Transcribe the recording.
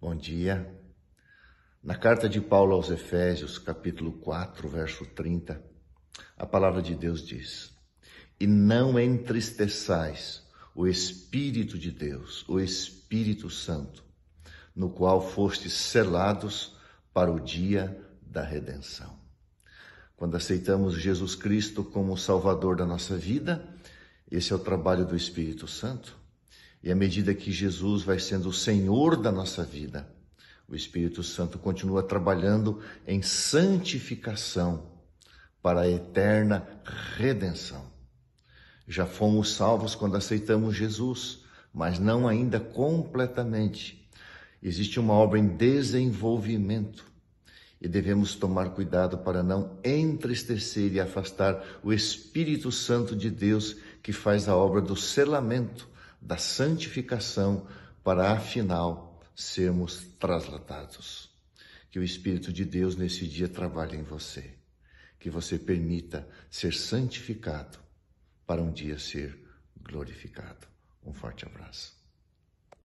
Bom dia. Na carta de Paulo aos Efésios, capítulo 4, verso 30, a palavra de Deus diz: E não entristeçais o Espírito de Deus, o Espírito Santo, no qual fostes selados para o dia da redenção. Quando aceitamos Jesus Cristo como Salvador da nossa vida, esse é o trabalho do Espírito Santo e à medida que Jesus vai sendo o Senhor da nossa vida, o Espírito Santo continua trabalhando em santificação para a eterna redenção. Já fomos salvos quando aceitamos Jesus, mas não ainda completamente. Existe uma obra em desenvolvimento e devemos tomar cuidado para não entristecer e afastar o Espírito Santo de Deus que faz a obra do selamento da santificação para afinal sermos trasladados. Que o Espírito de Deus nesse dia trabalhe em você, que você permita ser santificado para um dia ser glorificado. Um forte abraço.